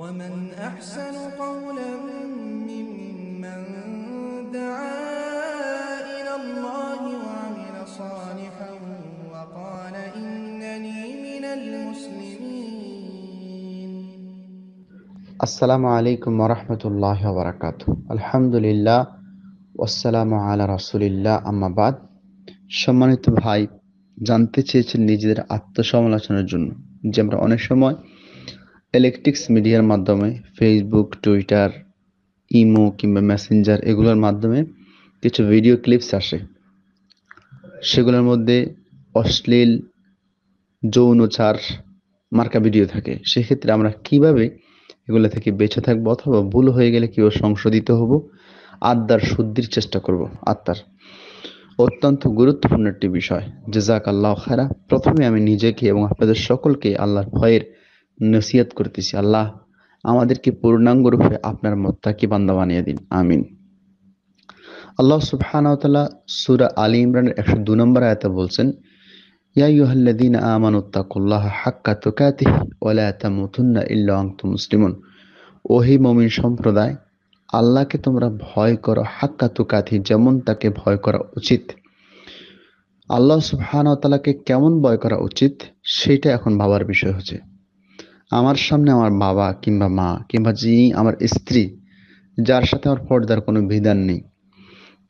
ومن أحسن قولا ممن دعا إلى الله وعمل صالحا وقال إنني من المسلمين السلام عليكم ورحمة الله وبركاته الحمد لله والسلام على رسول الله أما بعد সম্মানিত ভাই জানতে চেয়েছেন নিজেদের আত্মসমালোচনার জন্য যে আমরা অনেক সময় ইলেকট্রিক্স মিডিয়ার মাধ্যমে ফেসবুক টুইটার ইমো কিংবা মেসেঞ্জার এগুলোর মাধ্যমে কিছু ভিডিও ক্লিপস আসে সেগুলোর মধ্যে অশ্লীল যৌনচার মার্কা ভিডিও থাকে সেক্ষেত্রে আমরা কিভাবে এগুলো থেকে বেঁচে থাকবো অথবা ভুল হয়ে গেলে কীভাবে সংশোধিত হব আত্মার শুদ্ধির চেষ্টা করব আত্মার অত্যন্ত গুরুত্বপূর্ণ একটি বিষয় জেজাক আল্লাহ খারা প্রথমে আমি নিজেকে এবং আপনাদের সকলকে আল্লাহর ভয়ের নসিয়াত করতেছি আল্লাহ আমাদেরকে পূর্ণাঙ্গ রূপে আপনার মত্তাকে বান্দা বানিয়ে দিন আমিন আল্লাহ সুবহানাহতালা সুরা আলী ইমরানের একশো দু নম্বর আয়তা বলছেন ইয়া ইউহাল্লাদিন আমানুত্তাকুল্লাহ হাক্কা তোকাতি ওলায়াতা মুথুন্না ইল্লা মুসলিমুন ওহি মমিন সম্প্রদায় আল্লাহকে তোমরা ভয় করো হাক্কা তুকাথি যেমন তাকে ভয় করা উচিত আল্লাহ সুবহানাহতালাকে কেমন ভয় করা উচিত সেটা এখন ভাবার বিষয় হচ্ছে আমার সামনে আমার বাবা কিংবা মা কিংবা যিনি আমার স্ত্রী যার সাথে আমার পর্দার কোনো বিধান নেই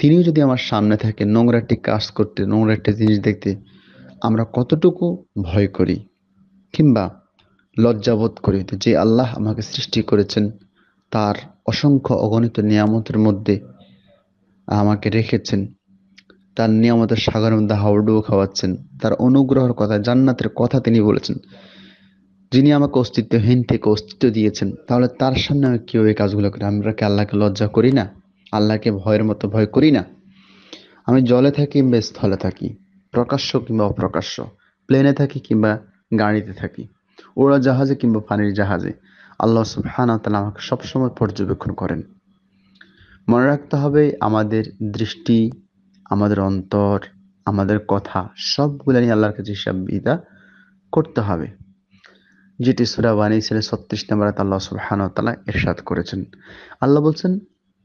তিনিও যদি আমার সামনে থাকে নোংরা একটি কাজ করতে নোংরা একটি জিনিস দেখতে আমরা কতটুকু ভয় করি কিংবা লজ্জাবোধ করি যে আল্লাহ আমাকে সৃষ্টি করেছেন তার অসংখ্য অগণিত নিয়ামতের মধ্যে আমাকে রেখেছেন তার নিয়ামতের সাগরের মধ্যে হাওডুও খাওয়াচ্ছেন তার অনুগ্রহের কথা জান্নাতের কথা তিনি বলেছেন যিনি আমাকে অস্তিত্বহীন থেকে অস্তিত্ব দিয়েছেন তাহলে তার সামনে আমি কেউ এই কাজগুলো করি আমরা কি আল্লাহকে লজ্জা করি না আল্লাহকে ভয়ের মতো ভয় করি না আমি জলে থাকি কিংবা স্থলে থাকি প্রকাশ্য কিংবা অপ্রকাশ্য প্লেনে থাকি কিংবা গাড়িতে থাকি উড়োজাহাজে কিংবা পানির জাহাজে আল্লাহ সুবহানা তাহলে আমাকে সবসময় পর্যবেক্ষণ করেন মনে রাখতে হবে আমাদের দৃষ্টি আমাদের অন্তর আমাদের কথা সবগুলো নিয়ে আল্লাহর কাছে হিসাব বিদা করতে হবে যেটি সুরা বানী ছিল ছত্রিশ নম্বর আল্লাহ সুবহান তালা এরশাদ করেছেন আল্লাহ বলছেন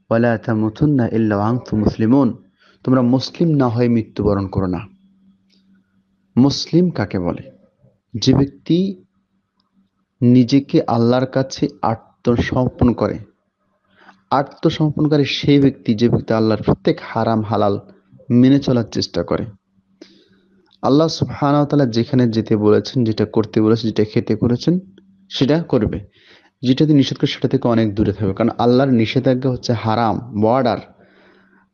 ওয়ালা তামুথুন্না ইল্লা আংথু মুসলিমন তোমরা মুসলিম না হয়ে মৃত্যুবরণ করো না মুসলিম কাকে বলে যে ব্যক্তি নিজেকে আল্লাহর কাছে আত্মসমর্পণ করে আত্মসমর্পণকারী সেই ব্যক্তি যে ব্যক্তি আল্লাহর প্রত্যেক হারাম হালাল মেনে চলার চেষ্টা করে আল্লাহ সুহানাওতালা যেখানে যেতে বলেছেন যেটা করতে বলেছেন যেটা খেতে করেছেন সেটা করবে যেটাতে নিষেধ করে সেটা থেকে অনেক দূরে থাকবে কারণ আল্লাহর নিষেধাজ্ঞা হচ্ছে হারাম বর্ডার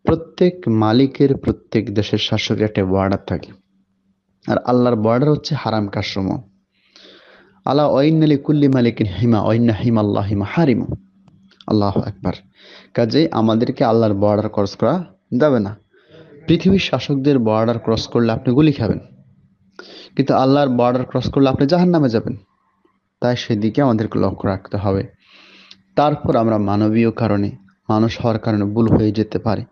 প্রত্যেক মালিকের প্রত্যেক দেশের শাসকের একটা বর্ডার থাকে আর আল্লাহর বর্ডার হচ্ছে হারাম কাশ্রম আল্লাহ অইনালি কুল্লি মালিক হিমা অইন্না হিমা আল্লাহ হিমা হারিম আল্লাহ একবার কাজেই আমাদেরকে আল্লাহর বর্ডার ক্রস করা যাবে না পৃথিবীর শাসকদের বর্ডার ক্রস করলে আপনি গুলি খাবেন কিন্তু আল্লাহর বর্ডার ক্রস করলে আপনি জাহান নামে যাবেন তাই সেদিকে আমাদেরকে লক্ষ্য রাখতে হবে তারপর আমরা মানবীয় কারণে মানুষ হওয়ার কারণে ভুল হয়ে যেতে পারে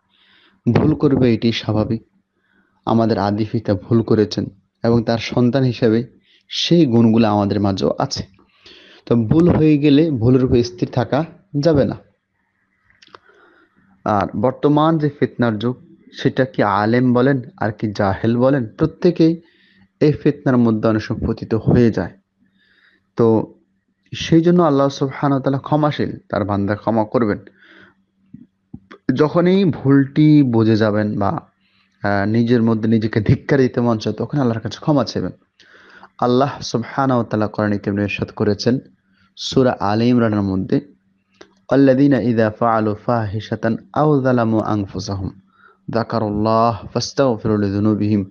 ভুল করবে এটি স্বাভাবিক আমাদের আদি পিতা ভুল করেছেন এবং তার সন্তান হিসেবে সেই গুণগুলো আমাদের মাঝেও আছে তো ভুল হয়ে গেলে ভুলের উপর স্থির থাকা যাবে না আর বর্তমান যে ফিতনার যুগ সেটা কি আলেম বলেন আর কি জাহেল বলেন প্রত্যেকেই এই ফিতনার মধ্যে অনেক পতিত হয়ে যায় তো সেই জন্য আল্লাহ সুবহান তালা ক্ষমাশীল তার বান্দা ক্ষমা করবেন যখনই ভুলটি বুঝে যাবেন বা নিজের মধ্যে নিজেকে ধিক্কার দিতে মন চায় তখন আল্লাহর কাছে ক্ষমা চাইবেন আল্লাহ ও তালা করেন কেমন ইরশাদ করেছেন সুরা আলে ইমরানের মধ্যে আল্লাদিনা ইদা ফা আলু ফাহিসাতান আউ আংফুসাহম দাকারুল্লাহ الله فاستغفروا لذنوبهم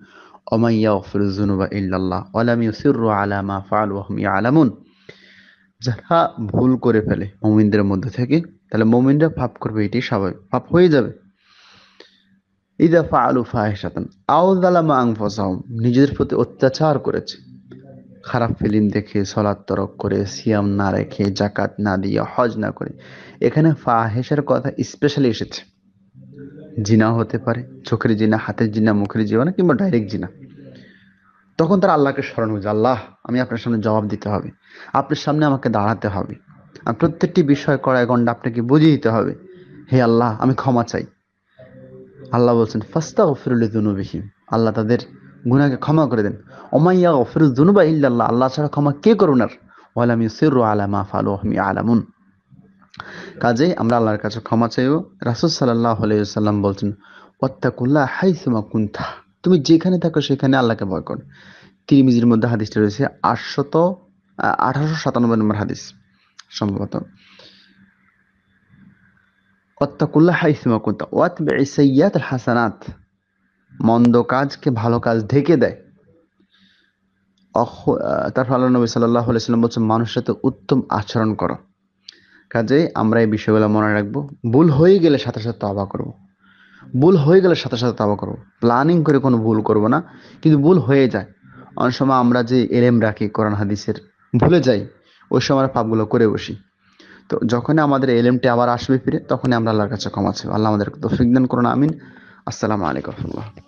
ومن يغفر الذنوب ইল্লাল্লাহ الله ولم يصروا على ما فعلوا وهم يعلمون ইয়ালামুন যারা ভুল করে ফেলে মুমিনদের মধ্যে থেকে তাহলে মুমিনরা পাপ করবে এটি স্বাভাবিক পাপ হয়ে যাবে ইদা ফাআলু ফাহিশাতান আও যালামা আনফুসাহুম নিজেদের প্রতি অত্যাচার করেছে খারাপ ফিল্ম দেখে সলাদ তরক করে সিয়াম না রেখে জাকাত না দিয়ে হজ না করে এখানে ফাহেসের কথা স্পেশালি এসেছে জিনা হতে পারে চোখের জিনা হাতের জিনা মুখের জিনা কিংবা ডাইরেক্ট জিনা তখন তারা আল্লাহকে স্মরণ হয়েছে আল্লাহ আমি আপনার সামনে জবাব দিতে হবে আপনার সামনে আমাকে দাঁড়াতে হবে আর প্রত্যেকটি বিষয় কড়ায় গণ্ডা আপনাকে বুঝিয়ে দিতে হবে হে আল্লাহ আমি ক্ষমা চাই আল্লাহ বলছেন ফাস্তা গফিরুল দুনুবিহীন আল্লাহ তাদের গুনাকে ক্ষমা করে দেন ওমাইয়া গফিরুল দুনুবা ইল্লাল্লাহ আল্লাহ ছাড়া ক্ষমা কে করুন আর ওয়ালাম ইউসিরু আলা ফালু আহমি আলামুন কাজে আমরা আল্লাহর কাছে ক্ষমা চাইব রাসুল সাল্লাহ আলাইসাল্লাম বলছেন ওত্তাকুল্লাহ হাইসুমা কুন্থা তুমি যেখানে থাকো সেখানে আল্লাহকে ভয় কর তিরিমিজির মধ্যে হাদিসটা রয়েছে আটশত আঠারোশো সাতানব্বই নম্বর হাদিস সম্ভবত অত্যাকুল্লাহ হাইসিমা কুন্তা ওয়াত সৈয়াত হাসানাত মন্দ কাজকে ভালো কাজ ঢেকে দেয় তারপর আল্লাহ নবী সাল্লাহ সাল্লাম বলছেন মানুষের সাথে উত্তম আচরণ করো কাজেই আমরা এই বিষয়গুলো মনে রাখবো ভুল হয়ে গেলে সাথে সাথে তবা করব। ভুল হয়ে গেলে সাথে সাথে তবা করব। প্ল্যানিং করে কোনো ভুল করব না কিন্তু ভুল হয়ে যায় অনেক সময় আমরা যে এলেম রাখি কোরআন হাদিসের ভুলে যাই ওই সময় আমরা পাপগুলো করে বসি তো যখনই আমাদের এলেমটি আবার আসবে ফিরে তখনই আমরা আল্লাহর কাছে ক্ষমা আল্লাহ আমাদের তো দান করুন আমিন আসসালামু আলাইকুম